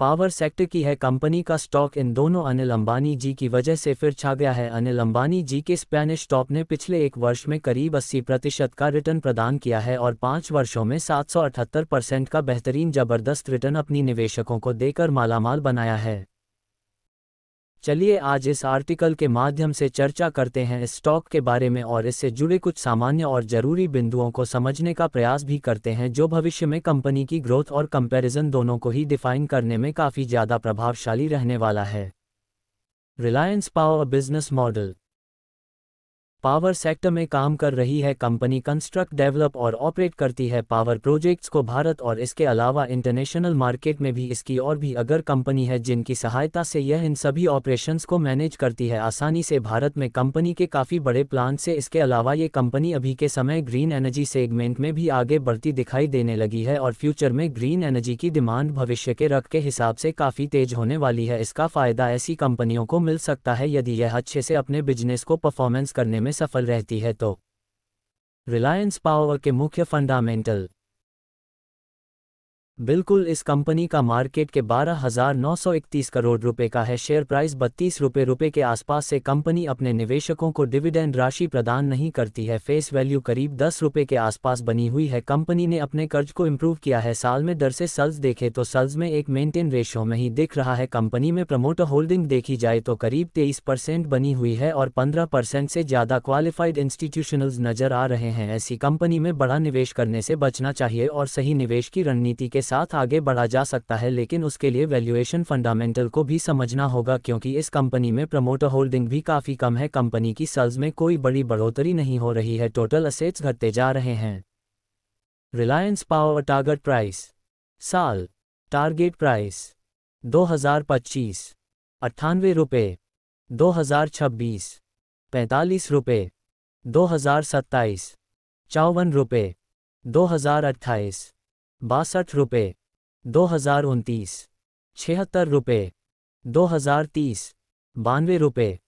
power sector की है company का स्टॉक इन दोनों अनिल अंबानी जी की वजह से फिर छा गया है अनिल अंबानी जी के स्पेनिश स्टॉक ने पिछले एक वर्ष में करीब 80 प्रतिशत का रिटर्न प्रदान किया है और पाँच वर्षों में 778 परसेंट का बेहतरीन जबरदस्त रिटर्न अपनी निवेशकों को देकर मालामाल बनाया है चलिए आज इस आर्टिकल के माध्यम से चर्चा करते हैं इस स्टॉक के बारे में और इससे जुड़े कुछ सामान्य और जरूरी बिंदुओं को समझने का प्रयास भी करते हैं जो भविष्य में कंपनी की ग्रोथ और कंपैरिजन दोनों को ही डिफाइन करने में काफ़ी ज़्यादा प्रभावशाली रहने वाला है Reliance power business model power sector में काम कर रही है कंपनी कंस्ट्रक्ट डेवलप और ऑपरेट करती है पावर प्रोजेक्ट्स को भारत और इसके अलावा इंटरनेशनल मार्केट में भी इसकी और भी अगर कंपनी है जिनकी सहायता से यह इन सभी ऑपरेशंस को मैनेज करती है आसानी से भारत में कंपनी के काफ़ी बड़े प्लान से इसके अलावा ये कंपनी अभी के समय ग्रीन एनर्जी सेगमेंट में भी आगे बढ़ती दिखाई देने लगी है और फ्यूचर में ग्रीन एनर्जी की डिमांड भविष्य के रख के हिसाब से काफ़ी तेज होने वाली है इसका फ़ायदा ऐसी कंपनियों को मिल सकता है यदि यह अच्छे से अपने बिजनेस को परफॉर्मेंस करने में सफल रहती है तो रिलायंस पावर के मुख्य फंडामेंटल बिल्कुल इस कंपनी का मार्केट के 12,931 करोड़ रुपए का है शेयर प्राइस बत्तीस रुपये रुपये के आसपास से कंपनी अपने निवेशकों को डिविडेंड राशि प्रदान नहीं करती है फेस वैल्यू करीब दस रुपये के आसपास बनी हुई है कंपनी ने अपने कर्ज को इम्प्रूव किया है साल में दर से सल्स देखे तो सल्स में एक मेंटेन रेशो में ही दिख रहा है कंपनी में प्रमोटर होल्डिंग देखी जाए तो करीब तेईस बनी हुई है और पंद्रह से ज़्यादा क्वालिफाइड इंस्टीट्यूशनल नजर आ रहे हैं ऐसी कंपनी में बड़ा निवेश करने से बचना चाहिए और सही निवेश की रणनीति के साथ आगे बढ़ा जा सकता है लेकिन उसके लिए वैल्यूएशन फंडामेंटल को भी समझना होगा क्योंकि इस कंपनी में प्रमोटर होल्डिंग भी काफ़ी कम है कंपनी की सेल्स में कोई बड़ी बढ़ोतरी नहीं हो रही है टोटल असेट्स घटते जा रहे हैं रिलायंस पावर टारगेट प्राइस साल टारगेट प्राइस 2025 अट्ठानवे रुपये दो हज़ार छब्बीस पैंतालीस रुपये दो हज़ार सत्ताईस चौवन रुपये दो हज़ार अट्ठाईस बासठ रुपये दो हजार उनतीस छिहत्तर रुपये दो हजार तीस बानवे रुपये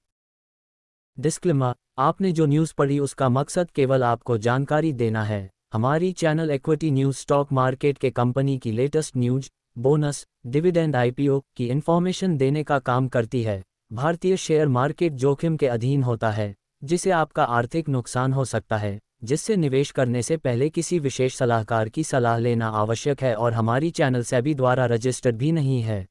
डिस्क्लेमर आपने जो न्यूज़ पढ़ी उसका मकसद केवल आपको जानकारी देना है हमारी channel equity news stock market के कंपनी की latest news bonus dividend IPO की इन्फॉर्मेशन देने का काम करती है भारतीय शेयर मार्केट जोखिम के अधीन होता है जिसे आपका आर्थिक नुकसान हो सकता है जिससे निवेश करने से पहले किसी विशेष सलाहकार की सलाह लेना आवश्यक है और हमारी चैनल सेबी द्वारा रजिस्टर्ड भी नहीं है